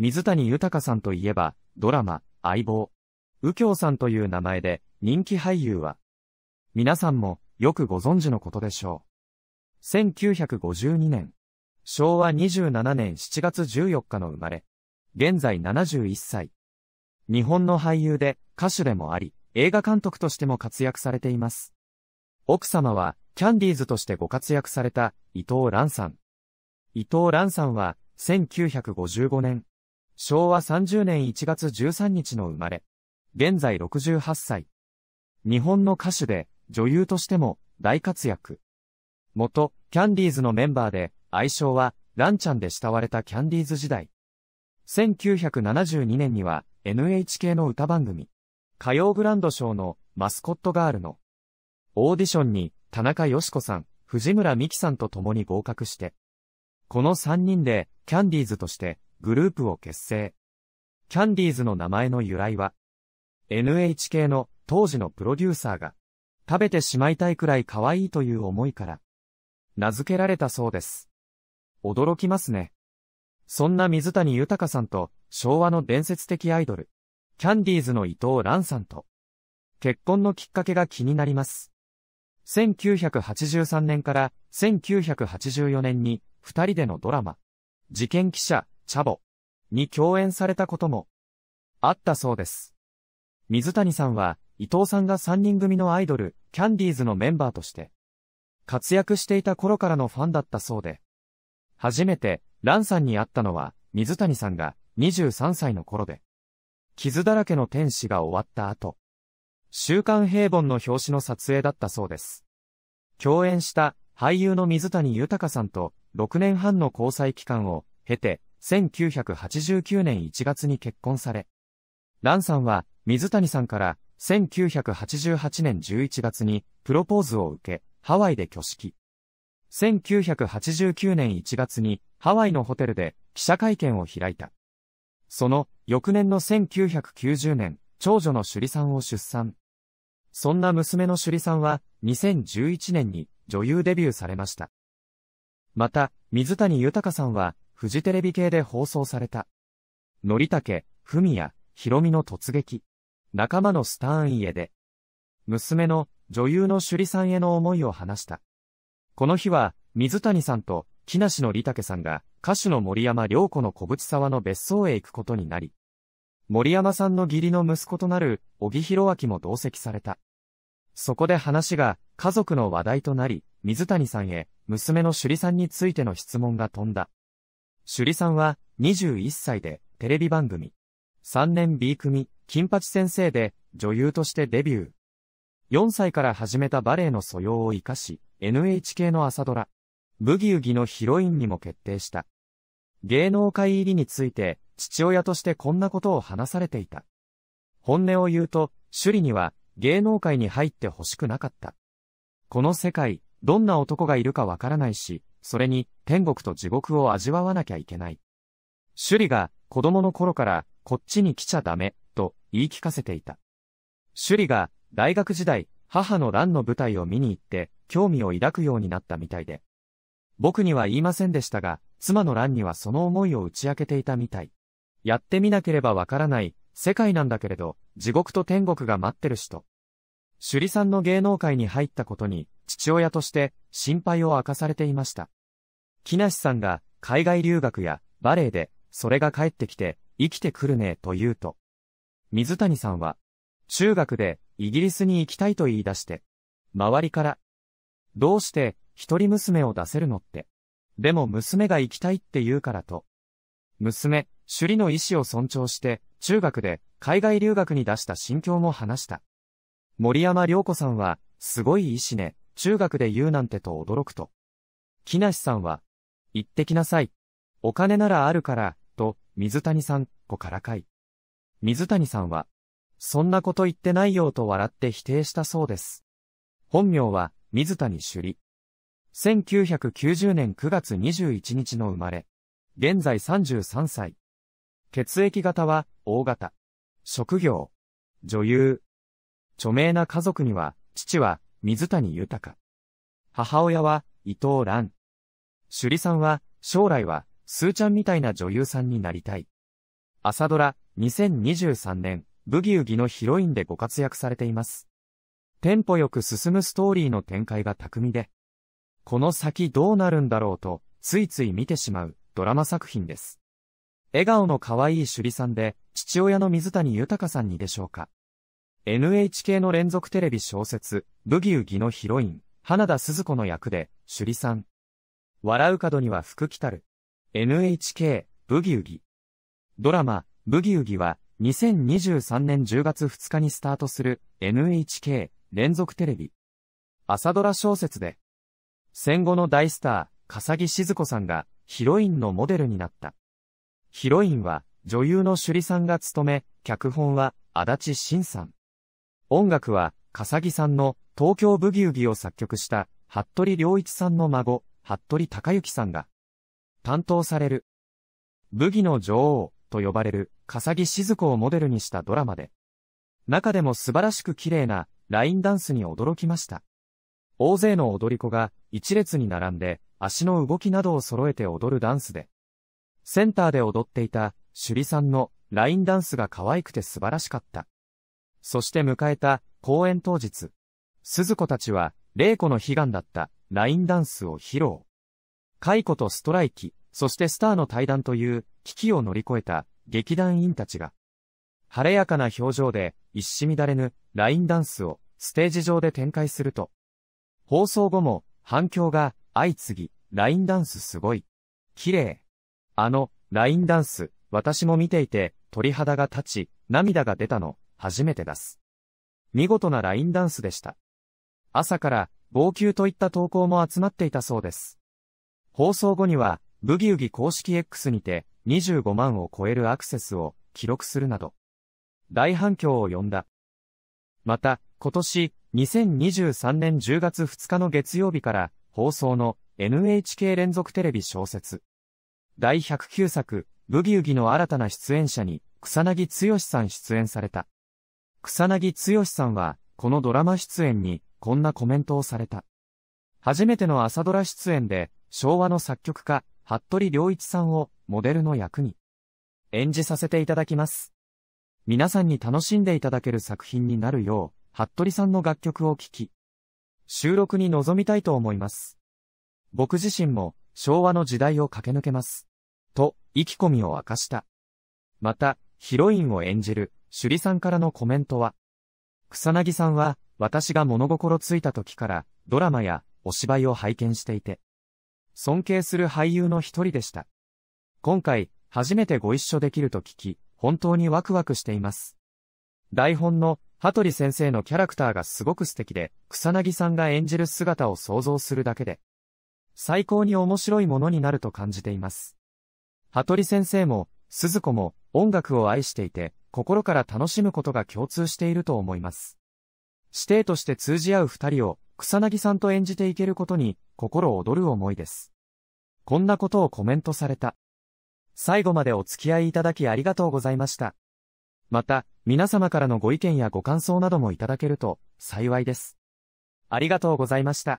水谷豊さんといえば、ドラマ、相棒。右京さんという名前で、人気俳優は、皆さんもよくご存知のことでしょう。1952年、昭和27年7月14日の生まれ、現在71歳。日本の俳優で歌手でもあり、映画監督としても活躍されています。奥様は、キャンディーズとしてご活躍された伊藤蘭さん。伊藤蘭さんは、1955年、昭和30年1月13日の生まれ。現在68歳。日本の歌手で、女優としても、大活躍。元、キャンディーズのメンバーで、愛称は、ランちゃんで慕われたキャンディーズ時代。1972年には、NHK の歌番組、歌謡グランドショーのマスコットガールの、オーディションに、田中よし子さん、藤村美希さんと共に合格して、この3人で、キャンディーズとして、グループを結成。キャンディーズの名前の由来は、NHK の当時のプロデューサーが、食べてしまいたいくらい可愛いという思いから、名付けられたそうです。驚きますね。そんな水谷豊さんと昭和の伝説的アイドル、キャンディーズの伊藤蘭さんと、結婚のきっかけが気になります。1983年から1984年に二人でのドラマ、事件記者チャボに共演されたこともあったそうです。水谷さんは、伊藤さんが3人組のアイドル、キャンディーズのメンバーとして、活躍していた頃からのファンだったそうで、初めて、ランさんに会ったのは、水谷さんが23歳の頃で、傷だらけの天使が終わった後、週刊平凡の表紙の撮影だったそうです。共演した俳優の水谷豊さんと6年半の交際期間を経て1989年1月に結婚され、ランさんは水谷さんから1988年11月にプロポーズを受け、ハワイで挙式。1989年1月にハワイのホテルで記者会見を開いた。その翌年の1990年、長女の朱里さんを出産。そんな娘の朱里さんは2011年に女優デビューされました。また、水谷豊さんはフジテレビ系で放送された。のりたけ、ふみや、ひろみの突撃。仲間のスターン家で。娘の女優の朱里さんへの思いを話した。この日は、水谷さんと木梨のりたけさんが歌手の森山良子の小淵沢の別荘へ行くことになり、森山さんの義理の息子となる小木弘明も同席された。そこで話が家族の話題となり、水谷さんへ娘の朱里さんについての質問が飛んだ。首里さんは21歳でテレビ番組3年 B 組金八先生で女優としてデビュー。4歳から始めたバレエの素養を活かし、NHK の朝ドラ、ブギウギのヒロインにも決定した。芸能界入りについて、父親としてこんなことを話されていた。本音を言うと、首里には芸能界に入ってほしくなかった。この世界、どんな男がいるかわからないし、それに天国と地獄を味わわなきゃいけない。趣里が子供の頃からこっちに来ちゃダメと言い聞かせていた。趣里が大学時代母の乱の舞台を見に行って興味を抱くようになったみたいで。僕には言いませんでしたが、妻の乱にはその思いを打ち明けていたみたい。やってみなければわからない世界なんだけれど、地獄と天国が待ってるしと。趣里さんの芸能界に入ったことに、父親として心配を明かされていました。木梨さんが海外留学やバレエで、それが帰ってきて、生きてくるねと言うと、水谷さんは、中学でイギリスに行きたいと言い出して、周りから、どうして一人娘を出せるのって。でも娘が行きたいって言うからと、娘、首里の意思を尊重して、中学で海外留学に出した心境も話した。森山良子さんは、すごい意思ね、中学で言うなんてと驚くと。木梨さんは、行ってきなさい。お金ならあるから、と、水谷さん、こからかい。水谷さんは、そんなこと言ってないよと笑って否定したそうです。本名は、水谷朱里。1990年9月21日の生まれ。現在33歳。血液型は、大型。職業。女優。著名な家族には、父は、水谷豊。母親は、伊藤蘭。朱里さんは、将来は、スーちゃんみたいな女優さんになりたい。朝ドラ、2023年、ブギウギのヒロインでご活躍されています。テンポよく進むストーリーの展開が巧みで、この先どうなるんだろうと、ついつい見てしまうドラマ作品です。笑顔の可愛い朱里さんで、父親の水谷豊さんにでしょうか。NHK の連続テレビ小説、ブギウギのヒロイン、花田鈴子の役で、朱里さん、笑う角には福来たる。NHK、ブギウギ。ドラマ、ブギウギは、2023年10月2日にスタートする NHK 連続テレビ。朝ドラ小説で、戦後の大スター、笠木静子さんがヒロインのモデルになった。ヒロインは女優の朱里さんが務め、脚本は足立慎さん。音楽は笠木さんの東京ブギウギを作曲した服部良一さんの孫、服部隆之さんが、担当される、武器の女王と呼ばれる笠木静子をモデルにしたドラマで、中でも素晴らしく綺麗なラインダンスに驚きました。大勢の踊り子が一列に並んで足の動きなどを揃えて踊るダンスで、センターで踊っていた首里さんのラインダンスが可愛くて素晴らしかった。そして迎えた公演当日、鈴子たちは、玲子の悲願だったラインダンスを披露。解雇とストライキ、そしてスターの対談という危機を乗り越えた劇団員たちが、晴れやかな表情で一糸乱れぬラインダンスをステージ上で展開すると、放送後も反響が相次ぎ、ラインダンスすごい。綺麗。あの、ラインダンス、私も見ていて、鳥肌が立ち、涙が出たの、初めて出す。見事なラインダンスでした。朝から号泣といった投稿も集まっていたそうです。放送後には、ブギウギ公式 X にて、25万を超えるアクセスを記録するなど、大反響を呼んだ。また、今年、2023年10月2日の月曜日から放送の NHK 連続テレビ小説。第109作、ブギウギの新たな出演者に、草薙剛さん出演された。草薙剛さんは、このドラマ出演に、こんなコメントをされた。初めての朝ドラ出演で、昭和の作曲家、服部良一さんをモデルの役に演じさせていただきます。皆さんに楽しんでいただける作品になるよう、服部さんの楽曲を聴き、収録に臨みたいと思います。僕自身も昭和の時代を駆け抜けます。と、意気込みを明かした。また、ヒロインを演じる、趣里さんからのコメントは、草薙さんは、私が物心ついた時からドラマやお芝居を拝見していて、尊敬する俳優の一人でした。今回、初めてご一緒できると聞き、本当にワクワクしています。台本の、羽鳥先生のキャラクターがすごく素敵で、草薙さんが演じる姿を想像するだけで、最高に面白いものになると感じています。羽鳥先生も、鈴子も、音楽を愛していて、心から楽しむことが共通していると思います。師弟として通じ合う二人を草薙さんと演じていけることに心躍る思いです。こんなことをコメントされた。最後までお付き合いいただきありがとうございました。また、皆様からのご意見やご感想などもいただけると幸いです。ありがとうございました。